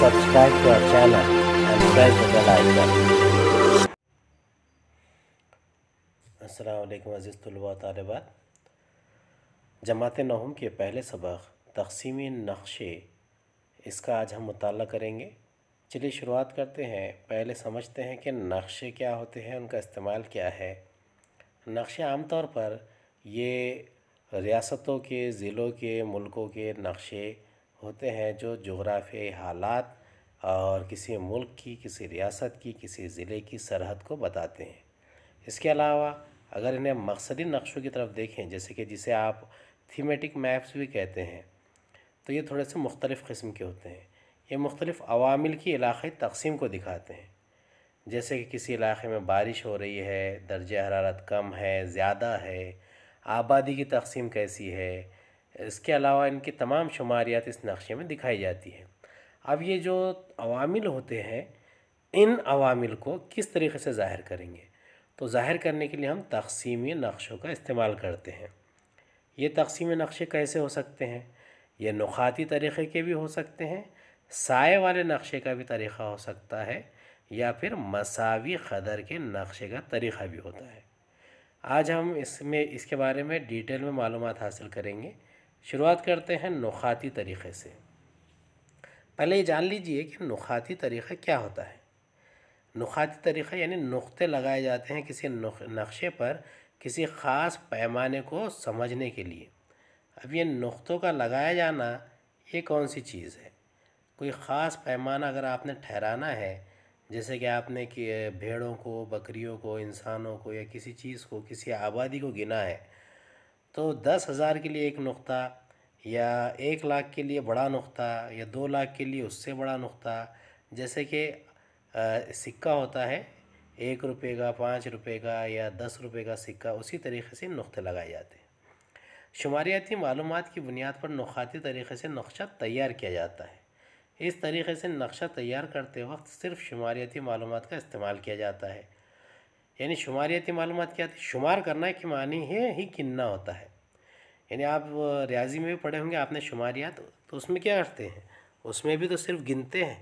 subscribe to our channel and press the bell icon. Aslam अज़ीज़ तलबा तलबात जमात नहम के पहले सबक तकसीमी नक्शे इसका आज हम मुताल करेंगे चलिए शुरुआत करते हैं पहले समझते हैं कि नक्शे क्या होते हैं उनका इस्तेमाल क्या है नक्शे आमतौर पर ये रियासतों के ज़िलों के मुल्कों के नक्शे होते हैं जो जोग्राफियाई हालात और किसी मुल्क की किसी रियासत की किसी ज़िले की सरहद को बताते हैं इसके अलावा अगर इन्हें मकसदी नक्शों की तरफ देखें जैसे कि जिसे आप थीमेटिक मैप्स भी कहते हैं तो ये थोड़े से मुख्तलिफ़ किस्म के होते हैं ये मुख्तलिफ़ अवामिल की इलाक़ी तकसीम को दिखाते हैं जैसे कि किसी इलाके में बारिश हो रही है दर्ज हरारत कम है ज़्यादा है आबादी की तकसीम कैसी है इसके अलावा इनकी तमाम शुमारियात इस नक्शे में दिखाई जाती है अब ये जो अवामिल होते हैं इन अवामिल को किस तरीके से ज़ाहिर करेंगे तो ज़ाहिर करने के लिए हम तकसीमी नक्शों का इस्तेमाल करते हैं ये तकसीम नक्शे कैसे हो सकते हैं ये नुखाती तरीक़े के भी हो सकते हैं साय वाले नक्शे का भी तरीक़ा हो सकता है या फिर मसावी कदर के नक्शे का तरीक़ा भी होता है आज हम इसमें इसके बारे में डिटेल में मालूम हासिल करेंगे शुरुआत करते हैं नुखाती तरीक़े से पहले ये जान लीजिए कि नुखाती तरीक़ा क्या होता है नुखाती तरीक़ा यानी नुक्ते लगाए जाते हैं किसी नक्शे पर किसी ख़ास पैमाने को समझने के लिए अब ये नुख्तों का लगाया जाना ये कौन सी चीज़ है कोई ख़ास पैमाना अगर आपने ठहराना है जैसे कि आपने कि भेड़ों को बकरियों को इंसानों को या किसी चीज़ को किसी आबादी को गिना है तो दस हज़ार के लिए एक नुक्ता या एक लाख के लिए बड़ा नुक्ता या दो लाख के लिए उससे बड़ा नुक्ता जैसे कि सिक्का होता है एक रुपये का पाँच रुपये का या दस रुपये का सिक्का उसी तरीके से नुक्ते लगाए जाते हैं शुमारियाती मालूम की बुनियाद पर नुखाती तरीके से नक्शा तैयार किया जाता है इस तरीके से नक्शा तैयार करते वक्त सिर्फ शुमारियाती मालूम का इस्तेमाल किया जाता है यानी शुमारियाती मालूम क्या थी शुमार करना कि मानी है ही गिनना होता है यानी आप रियाजी में भी पढ़े होंगे आपने शुमारियात तो उसमें क्या करते हैं उसमें भी तो सिर्फ गिनते हैं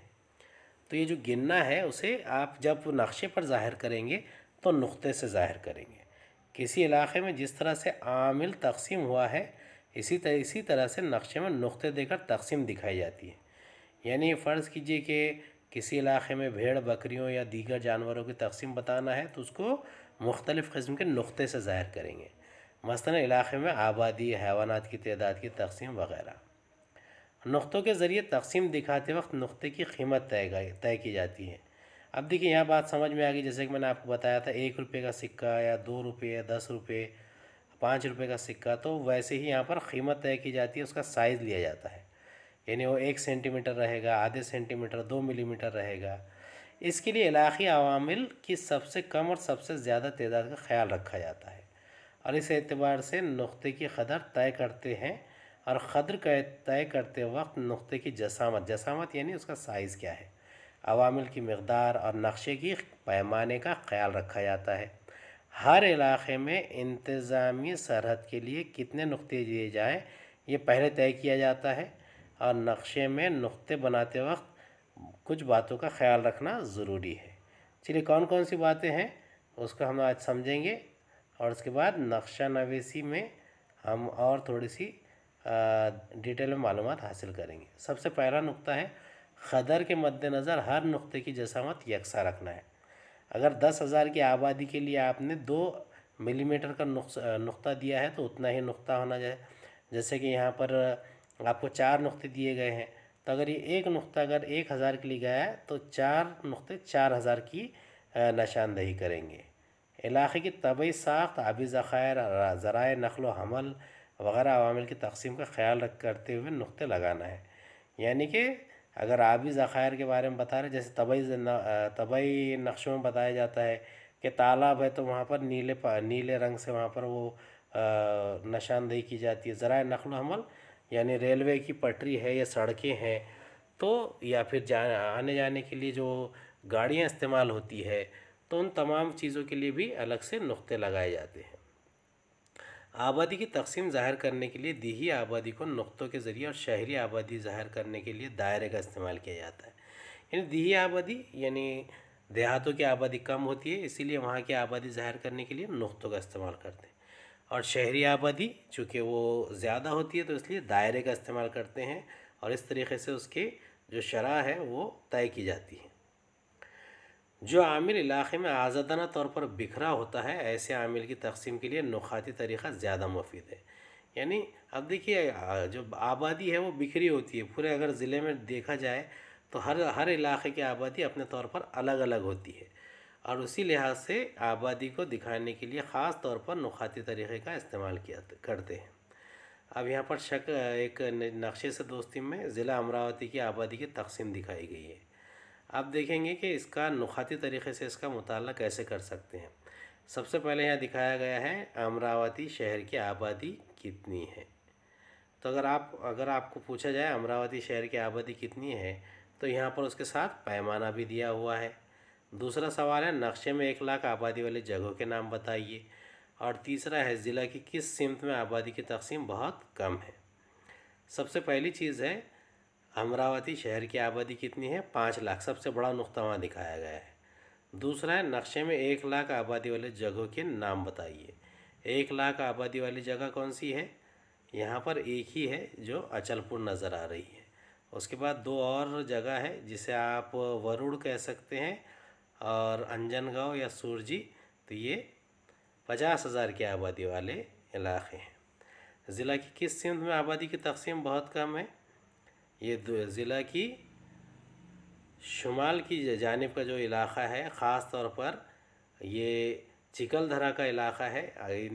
तो ये जो गिनना है उसे आप जब नक्शे पर ज़ाहिर करेंगे तो नुक़े से ज़ाहिर करेंगे किसी इलाके में जिस तरह से आमिल तकसीम हुआ है इसी तरह इसी तरह से नक्शे में नुक़े देकर तकसीम दिखाई जाती है यानी फ़र्ज़ कीजिए कि किसी इलाके में भेड़ बकरियों या दीगर जानवरों की तकसीम बताना है तो उसको मुख्तलिफ़ कस्म के नुक़े से ज़ाहिर करेंगे मसला इलाके में आबादी हैवानात की तदाद की तकसीम वगैरह नुक़ों के ज़रिए तकसीम दिखाते वक्त नुक़े की कीमत तय तय की जाती है अब देखिए यहाँ बात समझ में आ गई जैसे कि मैंने आपको बताया था एक रुपये का सिक्का या दो रुपये या दस रुपये पाँच रुपये का सिक्का तो वैसे ही यहाँ पर कीमत तय की जाती है उसका साइज़ लिया जाता है यानी वो एक सेंटीमीटर रहेगा आधे सेंटीमीटर दो मिलीमीटर रहेगा इसके लिए इलाक़ी अवामिल की सबसे कम और सबसे ज़्यादा तदाद का ख्याल रखा जाता है और इस एतबार से नुक़े की कदर तय करते हैं और कदर का तय करते वक्त नुक़े की जसामत जसामत यानी उसका साइज़ क्या है अवामिल की मकदार और नक्शे की पैमाने का ख्याल रखा जाता है हर इलाक़े में इंतज़ामी सरहद के लिए कितने नुक़े दिए जाएँ ये पहले तय किया जाता है और नक्शे में नुक्ते बनाते वक्त कुछ बातों का ख्याल रखना ज़रूरी है चलिए कौन कौन सी बातें हैं उसको हम आज समझेंगे और उसके बाद नक्शा नवेसी में हम और थोड़ी सी डिटेल में मालूम हासिल करेंगे सबसे पहला नुक्ता है खदर के मद्देनज़र हर नुक्ते की जसामत यकसा रखना है अगर दस हज़ार की आबादी के लिए आपने दो मिलीमीटर का नुक्ता दिया है तो उतना ही नुक्ता होना चाहिए जैसे कि यहाँ पर आपको चार नुक्ते दिए गए हैं तो अगर ये एक नुक्ता अगर एक हज़ार के लिए गया है तो चार नुक्ते चार हज़ार की नशानदही करेंगे इलाके की तबी साख्त आबी ज़ख़ायर ज़रा नकल हमल वगैरह अवामिल की तकसीम का ख्याल रख करते हुए नुक्ते लगाना है यानी कि अगर आबी ज़ख़ायर के बारे में बता रहे जैसे तबई तबई नक्शों में बताया जाता है कि तालाब है तो वहाँ पर नीले नीले रंग से वहाँ पर वो निशानदही की जाती है ज़रा नकल हमल यानी रेलवे की पटरी है या सड़कें हैं तो या फिर जा आने जाने के लिए जो गाड़ियाँ इस्तेमाल होती है तो उन तमाम चीज़ों के लिए भी अलग से नुक्ते लगाए जाते हैं आबादी की तकसीम ज़ाहिर करने के लिए दीही आबादी को नुक्तों के ज़रिए और शहरी आबादी ज़ाहिर करने के लिए दायरे का इस्तेमाल किया जाता है यानी दीही आबादी यानी देहातों की आबादी कम होती है इसीलिए वहाँ की आबादी ज़ाहिर करने के लिए नुक्तों का इस्तेमाल करते हैं और शहरी आबादी चूँकि वो ज़्यादा होती है तो इसलिए दायरे का इस्तेमाल करते हैं और इस तरीके से उसके जो शराह है वो तय की जाती है जो आमिल इलाके में आज़ादाना तौर पर बिखरा होता है ऐसे आमिल की तकसीम के लिए नुखाती तरीक़ा ज़्यादा मुफीद है यानी अब देखिए जो आबादी है वो बिखरी होती है पूरे अगर ज़िले में देखा जाए तो हर हर इलाके की आबादी अपने तौर पर अलग अलग होती है और उसी लिहाज से आबादी को दिखाने के लिए ख़ास तौर पर नुखाती तरीक़े का इस्तेमाल किया करते हैं अब यहाँ पर शक एक नक्शे से दोस्ती में ज़िला अमरावती की आबादी की तकसीम दिखाई गई है आप देखेंगे कि इसका नुखाती तरीक़े से इसका मुताल कैसे कर सकते हैं सबसे पहले यहाँ दिखाया गया है अमरावती शहर की आबादी कितनी है तो अगर आप अगर आपको पूछा जाए अमरावती शहर की आबादी कितनी है तो यहाँ पर उसके साथ पैमाना भी दिया हुआ है दूसरा सवाल है नक्शे में एक लाख आबादी वाले जगहों के नाम बताइए और तीसरा है ज़िला की किस सिमत में आबादी की तकसीम बहुत कम है सबसे पहली चीज़ है अमरावती शहर की आबादी कितनी है पाँच लाख सबसे बड़ा नुकता वहाँ दिखाया गया है दूसरा है नक्शे में एक लाख आबादी वाले जगहों के नाम बताइए एक लाख आबादी वाली जगह कौन सी है यहाँ पर एक ही है जो अचलपुर नज़र आ रही है उसके बाद दो और जगह है जिसे आप वरुड़ कह सकते हैं और अंजनगांव या सूरजी तो ये पचास हज़ार की आबादी वाले इलाके हैं ज़िला की किस सिंध में आबादी की तकसीम बहुत कम है ये ज़िला की शुमाल की जानब का जो इलाका है ख़ास तौर पर ये चिकलधरा का इलाका है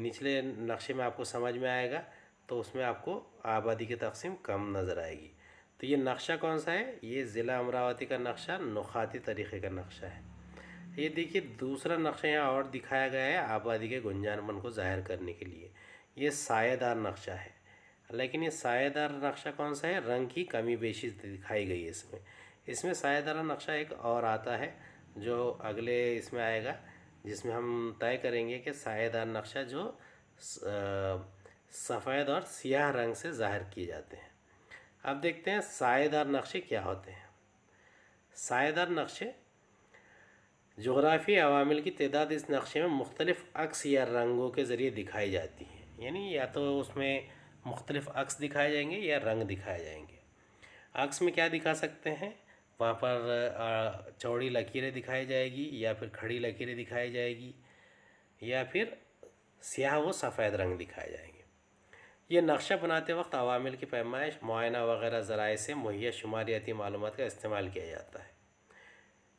निचले नक्शे में आपको समझ में आएगा तो उसमें आपको आबादी की तकसीम कम नज़र आएगी तो ये नक्शा कौन सा है ये ज़िला अमरावती का नक्शा नुखाती तरीक़े का नक्शा है ये देखिए दूसरा नक्शा यहाँ और दिखाया गया है आबादी के मन को जाहिर करने के लिए ये सायेदार नक्शा है लेकिन ये सायेदार नक्शा कौन सा है रंग की कमी बेशी दिखाई गई है इसमें इसमें सायेदार नक्शा एक और आता है जो अगले इसमें आएगा जिसमें हम तय करेंगे कि सायेदार नक्शा जो सफ़ेद और सियाह रंग से ज़ाहिर किए जाते हैं अब देखते हैं सायेदार नक्शे क्या होते हैं सायेदार नक्शे जोग्राफ़ी अवामिल की तदाद इस नक्शे में मुख्तलिफ़ अक्स या रंगों के ज़रिए दिखाई जाती है यानी या तो उसमें मुख्तलिफ़ अक्स दिखाए जाएंगे या रंग दिखाए जाएंगे अक्स में क्या दिखा सकते हैं वहाँ पर चौड़ी लकीरें दिखाई जाएगी या फिर खड़ी लकीरें दिखाई जाएगी या फिर स्याह व सफ़ेद रंग दिखाए जाएंगे ये नक्शा बनाते वक्त अवामिल की पैमाइश मुआयना वगैरह ज़राए से मुहैया शुमारियाती मालूम का इस्तेमाल किया जाता है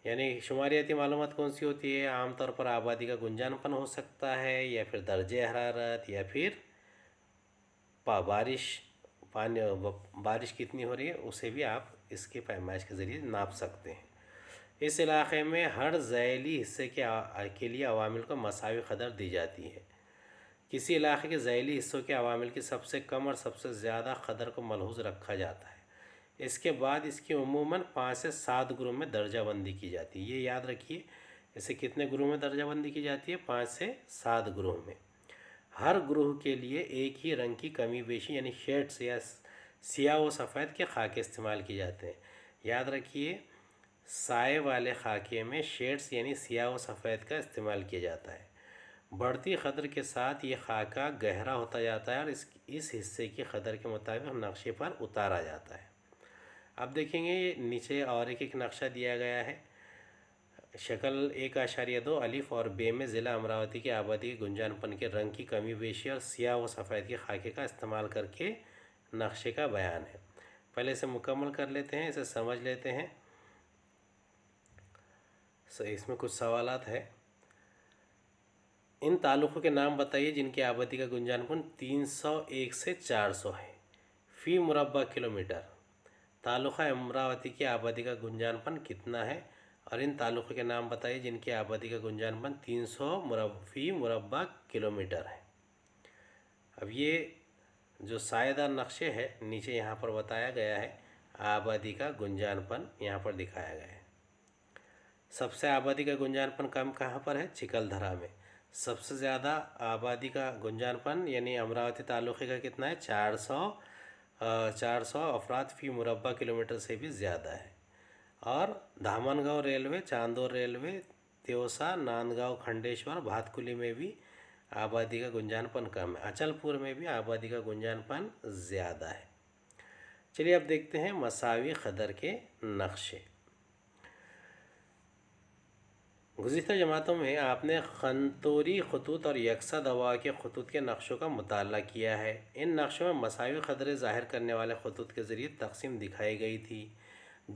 यानी शुमारियाती मालूम कौन सी होती है आमतौर पर आबादी का गुंजानपन हो सकता है या फिर दर्ज हरारत या फिर पा बारिश पानी बारिश कितनी हो रही है उसे भी आप इसके पैमाइश के ज़रिए नाप सकते हैं इस इलाके में हर ज़ैली हिस्से के के लिए अवामिल को मसावी कदर दी जाती है किसी इलाके के ज़ैली हिस्सों के अवामिल की सबसे कम और सबसे ज़्यादा कदर को मलहूज रखा जाता है इसके बाद इसकी अमूमन पाँच से सात ग्रुप में दर्जाबंदी की जाती है ये याद रखिए इसे कितने ग्रुह में दर्जाबंदी की जाती है पाँच से सात ग्रुह में हर ग्रुह के लिए एक ही रंग की कमी बेशी यानी शेड्स या सिया व सफ़ेद के खाके इस्तेमाल किए जाते हैं याद रखिए साए वाले खाके में शेड्स यानी सिया व सफ़ेद का इस्तेमाल किया जाता है बढ़ती खदर के साथ ये खाका गहरा होता जाता है और इस इस हिस्से की खदर के मुताबिक नक्शे पर उतारा जाता है अब देखेंगे नीचे और एक एक नक्शा दिया गया है शक्ल एक आशार्य दो अलिफ और बे में ज़िला अमरावती की आबादी के गुंजानपन के रंग की कमी बेशी और सियाह व सफ़ेद के खाके का इस्तेमाल करके नक्शे का बयान है पहले इसे मुकम्मल कर लेते हैं इसे समझ लेते हैं सो इसमें कुछ सवाल है इन तालुक़ों के नाम बताइए जिनकी आबादी का गुंजानपन तीन सौ एक से चार सौ है फ़ी मुरबा किलोमीटर तालुका अमरावती की आबादी का गुंजानपन कितना है और इन तालुक़ों के नाम बताइए जिनकी आबादी का गुंजानपन तीन सौ मुरबी मुरबा किलोमीटर है अब ये जो सायेदार नक्शे है नीचे यहाँ पर बताया गया है आबादी का गुंजानपन यहाँ पर दिखाया गया है सबसे आबादी का गुंजानपन कम कहाँ पर है चिकलधरा में सबसे ज़्यादा आबादी का गुंजानपन यानी अमरावती तालुके का कितना है चार सौ चार सौ अफराद फ़ी मुरबा किलोमीटर से भी ज़्यादा है और धामनगांव रेलवे चांदोर रेलवे त्योसा नांदगांव खंडेश्वर भातकुली में भी आबादी का गुंजानपन कम है अचलपुर में भी आबादी का गुंजानपन ज़्यादा है चलिए अब देखते हैं मसावी खदर के नक्शे गुजत जमातों में आपने खनतोरी खतूत और यकसा दवा के खतूत के नक्शों का मताल किया है इन नक्शों में मसावी ख़तरे ज़ाहिर करने वाले खतूत के ज़रिए तकसीम दिखाई गई थी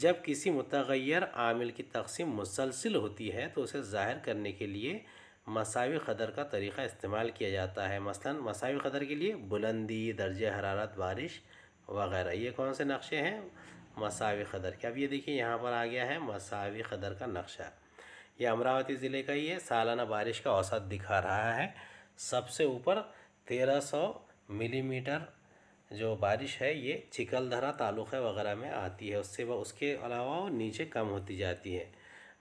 जब किसी मतगैर आमिल की तकसीम मुसलसिल होती है तो उसे ज़ाहिर करने के लिए मसावी क़दर का तरीक़ा इस्तेमाल किया जाता है मसलन मसावी क़दर के लिए बुलंदी दर्ज हरारत बारिश वगैरह ये कौन से नक्शे हैं मसावी क़दर के अब ये देखिए यहाँ पर आ गया है मसावी क़दर का नक्शा ये अमरावती ज़िले का ही है सालाना बारिश का औसत दिखा रहा है सबसे ऊपर 1300 मिलीमीटर जो बारिश है ये चिकलधरा तालुक़े वगैरह में आती है उससे वह उसके अलावा वो नीचे कम होती जाती है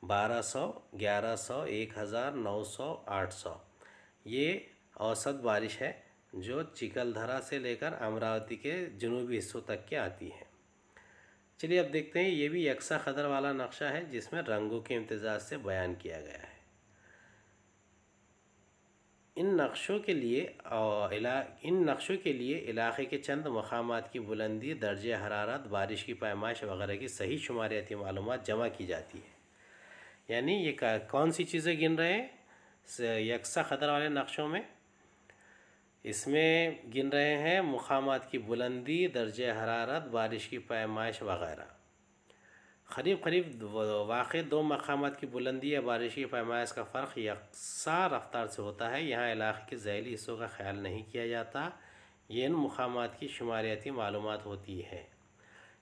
1200, 1100, 1900, 800 ये औसत बारिश है जो चिकलधरा से लेकर अमरावती के जनूबी हिस्सों तक के आती है चलिए अब देखते हैं ये भी यकसा कदर वाला नक्शा है जिसमें रंगों के इम्तजाज से बयान किया गया है इन नक्शों के लिए और इन नक्शों के लिए इलाके के चंद मकाम की बुलंदी दर्ज हरारत बारिश की पैमाइश वगैरह की सही शुमारियाती मालूम जमा की जाती है यानी ये कौन सी चीज़ें गिन रहे हैं यकसा खदर वाले नक्शों में इसमें गिन रहे हैं मकाम की बुलंदी दर्ज हरारत बारिश की पैमाइश वगैरह खरीब खरीब वाक़ दो मकाम की बुलंदी या बारिश की पैमाइश का फ़र्क यकसा रफ्तार से होता है यहाँ इलाके के जैली हिस्सों का ख्याल नहीं किया जाता ये इन मकाम की शुमारियाती मालूम होती है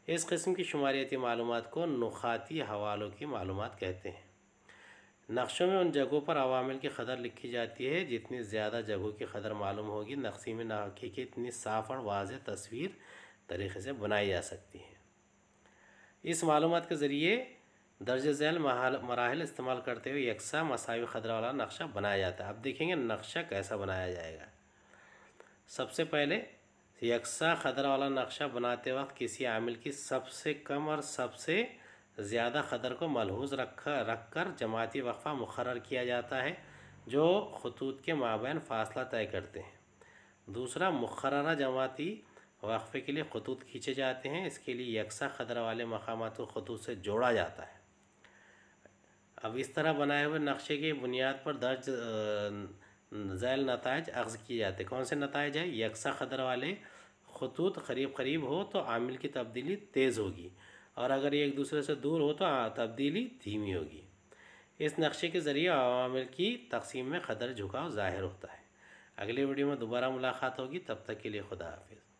इस कस्म की शुमारियाती मालूम को नुखाती हवालों की मालूम कहते हैं नक्शों में उन जगहों पर अवामिल की कदर लिखी जाती है जितनी ज़्यादा जगहों की कदर मालूम होगी नक्शी में नाकी की इतनी साफ और वाज तस्वीर तरीके से बनाई जा सकती है इस मालूम के ज़रिए दर्ज झैल मराहल इस्तेमाल करते हुए यकसा मसावी खदरा वाला नक्शा बनाया जाता है अब देखेंगे नक्शा कैसा बनाया जाएगा सबसे पहले यकसा खदरा वाला नक्शा बनाते वक्त किसी आमिल की सबसे कम और सबसे ज़्यादा क़दर को मलहूज रख रख कर जमाती वक्फ़ा मुकर किया जाता है जो खतूत के माबैन फासला तय करते हैं दूसरा मुकर्रा जमाती वक्फ़े के लिए खतूत खींचे जाते हैं इसके लिए यकसा क़दर वाले मकाम को खतूत से जोड़ा जाता है अब इस तरह बनाए हुए नक्शे की बुनियाद पर दर्ज जैल नतज अख्ज़ किए जाते कौन से नतज है यकसा क़दर वाले खतूत करीब करीब हो तो आमिल की तब्दीली तेज़ होगी और अगर ये एक दूसरे से दूर हो तो हाँ, तब्दीली धीमी होगी इस नक्शे के ज़रिए अवामिल की तकसीम में ख़दर झुकाव ज़ाहिर होता है अगले वीडियो में दोबारा मुलाकात होगी तब तक के लिए खुदा हाफिज़